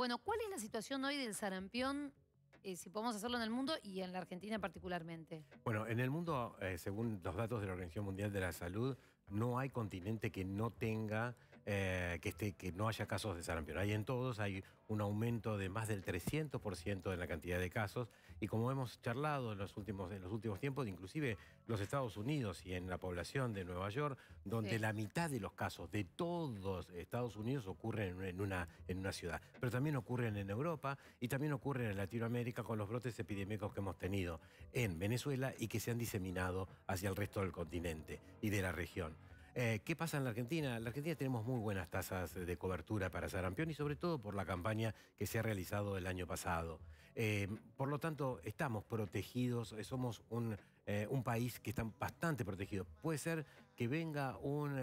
Bueno, ¿cuál es la situación hoy del sarampión eh, si podemos hacerlo en el mundo y en la Argentina particularmente? Bueno, en el mundo, eh, según los datos de la Organización Mundial de la Salud, no hay continente que no tenga eh, que, esté, que no haya casos de sarampión. Hay en todos, hay un aumento de más del 300% en la cantidad de casos y como hemos charlado en los últimos, los últimos tiempos, inclusive los Estados Unidos y en la población de Nueva York, donde la mitad de los casos de todos Estados Unidos ocurren en una, en una ciudad, pero también ocurren en Europa y también ocurren en Latinoamérica con los brotes epidémicos que hemos tenido en Venezuela y que se han diseminado hacia el resto del continente y de la región. Eh, ¿Qué pasa en la Argentina? En la Argentina tenemos muy buenas tasas de cobertura para sarampión y sobre todo por la campaña que se ha realizado el año pasado. Eh, por lo tanto, estamos protegidos, eh, somos un, país que está bastante protegido. Puede ser que venga un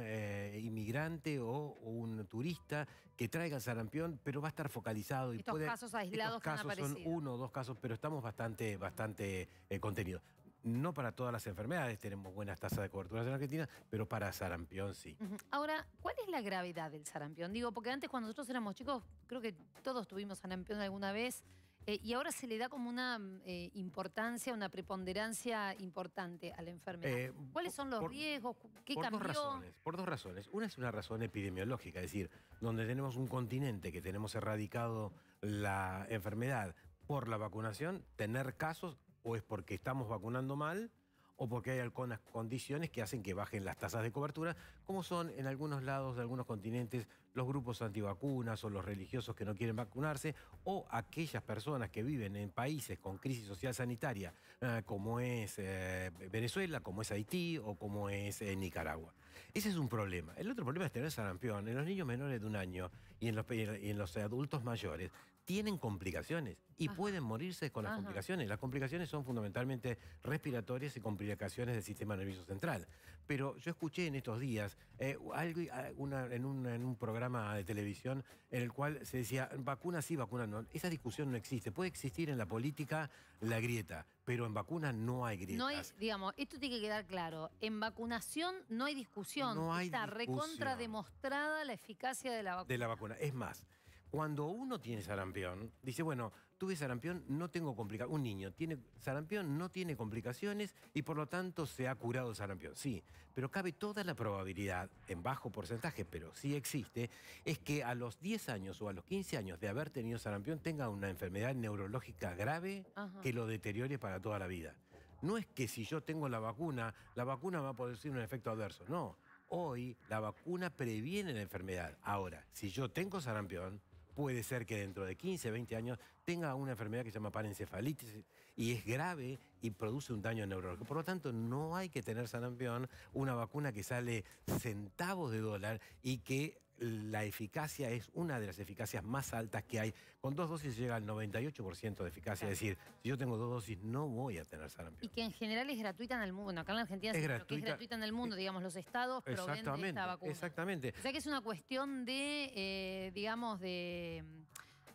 inmigrante o, un turista que traiga sarampión, pero va a estar focalizado. Y estos casos aislados casos son uno o dos casos, pero estamos bastante, bastante contenidos no para todas las enfermedades tenemos buenas tasas de cobertura en Argentina, pero para sarampión sí. Ahora, ¿cuál es la gravedad del sarampión? Digo, porque antes cuando nosotros éramos chicos, creo que todos tuvimos sarampión alguna vez, eh, y ahora se le da como una mm, eh, importancia, una preponderancia importante a la enfermedad. Eh, ¿Cuáles son los riesgos? ¿Qué por Dos razones, por dos razones. Una es una razón epidemiológica, es decir, donde tenemos un continente que tenemos erradicado la enfermedad por la vacunación, tener casos o es porque estamos vacunando mal o porque hay algunas condiciones que hacen que bajen las tasas de cobertura, como son en algunos lados de algunos continentes los grupos antivacunas o los religiosos que no quieren vacunarse, o aquellas personas que viven en países con crisis social sanitaria, eh, como es eh, Venezuela, como es Haití o como es eh, Nicaragua. Ese es un problema. El otro problema es tener sarampión en los niños menores de un año y en los adultos mayores tienen complicaciones y pueden morirse con las complicaciones. Las complicaciones son fundamentalmente respiratorias y complicaciones del sistema nervioso central. Pero yo escuché en estos días eh, eh, en, un, programa de televisión en el cual se decía vacuna sí, vacuna no. Esa discusión no existe. Puede existir en la política la grieta, pero en vacuna no hay grietas. No digamos, esto tiene que quedar claro. En vacunación no hay discusión. Está recontra demostrada la eficacia de la vacuna. De la vacuna. Es más, cuando uno tiene sarampión, dice, bueno, tuve sarampión, no tengo complicaciones. Un niño tiene sarampión, no tiene complicaciones y por lo tanto se ha curado sarampión. Sí, pero cabe toda la probabilidad, en bajo porcentaje, pero sí existe, es que a los 10 años o a los 15 años de haber tenido sarampión tenga una enfermedad neurológica grave que lo deteriore para toda la vida. No es que si yo tengo la vacuna, la vacuna va a producir un efecto adverso. No, hoy la vacuna previene la enfermedad. Ahora, si yo tengo sarampión, puede ser que dentro de 15, 20 años tenga una enfermedad que se llama parencefalitis y es grave y produce un daño neurológico. Por lo tanto, no hay que tener sarampión, una vacuna que sale centavos de dólar y que la eficacia es una de las eficacias más altas que hay. Con dos dosis llega al 98% de eficacia. Es decir, si yo tengo dos dosis, no voy a tener sarampión. Y que en general es gratuita en el mundo. acá en la Argentina es, gratuita, es gratuita en el mundo, eh, digamos, los estados proveen esta vacuna. Exactamente. O sea que es una cuestión de, eh, digamos, de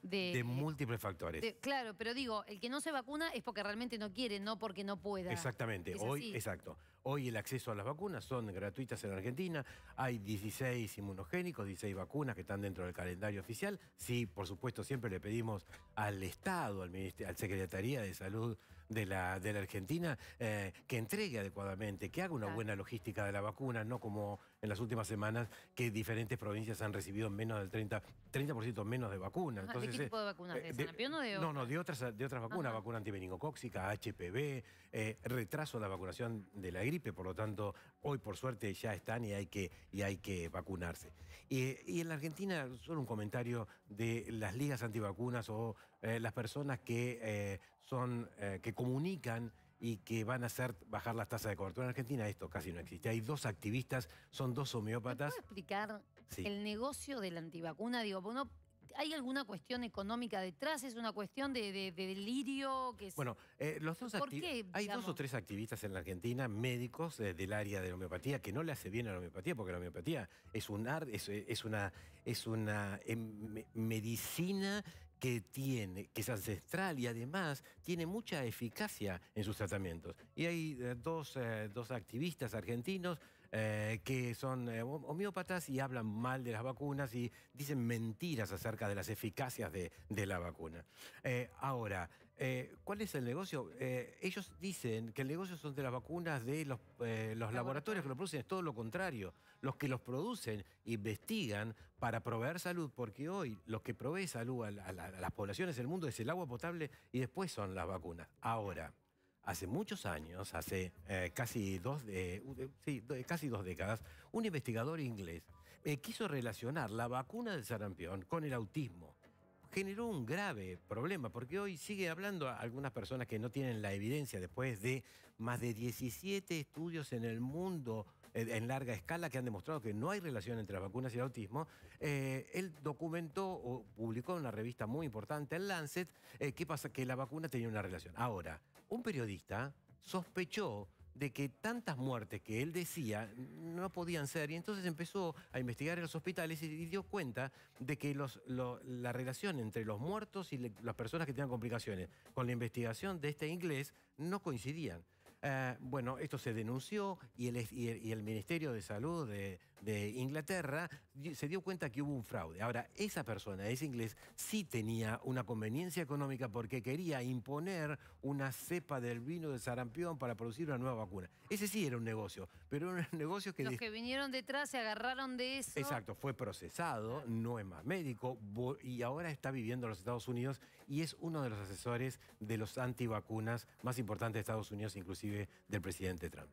de... Eh, múltiples factores. claro, pero digo, el que no se vacuna es porque realmente no quiere, no porque no pueda. Exactamente, hoy, exacto. Hoy el acceso a las vacunas son gratuitas en Argentina, hay 16 inmunogénicos, 16 vacunas que están dentro del calendario oficial. Sí, por supuesto, siempre le pedimos al Estado, al, al Secretaría de Salud de la, de la Argentina eh, que entregue adecuadamente, que haga una buena logística de la vacuna, no como en las últimas semanas que diferentes provincias han recibido menos del 30%, 30 menos de vacunas. Entonces, ¿De qué eh, tipo de vacunas? ¿De, eh, o de No, no, de otras, de vacunas, vacuna antiveningocóxica, HPV, retraso de la vacunación de la gripe, por lo tanto, hoy por suerte ya están y hay que, y hay que vacunarse. Y, y en la Argentina, solo un comentario de las ligas antivacunas o eh, las personas que eh, son, eh, que comunican y que van a hacer bajar las tasas de cobertura en Argentina, esto casi no existe. Hay dos activistas, son dos homeópatas. ¿Puedo explicar el negocio de la antivacuna? Digo, bueno, pues, ¿Hay alguna cuestión económica detrás? ¿Es una cuestión de, delirio? Que Bueno, los dos hay dos o tres activistas en la Argentina, médicos del área de la homeopatía, que no le hace bien a la homeopatía, porque la homeopatía es, un arte es, una, es una em, medicina que tiene, que es ancestral y además tiene mucha eficacia en sus tratamientos. Y hay eh, dos, eh, dos activistas argentinos eh, que son eh, homeópatas y hablan mal de las vacunas y dicen mentiras acerca de las eficacias de, la vacuna. Eh, ahora, ¿cuál es el negocio? ellos dicen que el negocio son de las vacunas de los, laboratorios que lo producen, es todo lo contrario. Los que los producen investigan para proveer salud, porque hoy lo que provee salud a, a las poblaciones del mundo es el agua potable y después son las vacunas. Ahora. Hace muchos años, hace eh, casi, dos de, casi décadas, un investigador inglés eh, quiso relacionar la vacuna del sarampión con el autismo. Generó un grave problema porque hoy sigue hablando algunas personas que no tienen la evidencia después de más de 17 estudios en el mundo en larga escala que han demostrado que no hay relación entre las vacunas y el autismo, eh, él documentó o publicó en una revista muy importante, el Lancet, eh, que pasa que la vacuna tenía una relación. Ahora, un periodista sospechó de que tantas muertes que él decía no podían ser. Y entonces empezó a investigar en los hospitales y, dio cuenta de que la relación entre los muertos y las personas que tenían complicaciones con la investigación de este inglés no coincidían. Eh, bueno, esto se denunció y el, y el, y el Ministerio de Salud de, de Inglaterra, se dio cuenta que hubo un fraude. Ahora, esa persona, ese inglés, sí tenía una conveniencia económica porque quería imponer una cepa del vino de sarampión para producir una nueva vacuna. Ese sí era un negocio, pero era un negocio que... Los que vinieron detrás se agarraron de eso. Exacto, fue procesado, no es más médico, y ahora está viviendo en los Estados Unidos y es uno de los asesores de los antivacunas más importantes de Estados Unidos, inclusive del presidente Trump.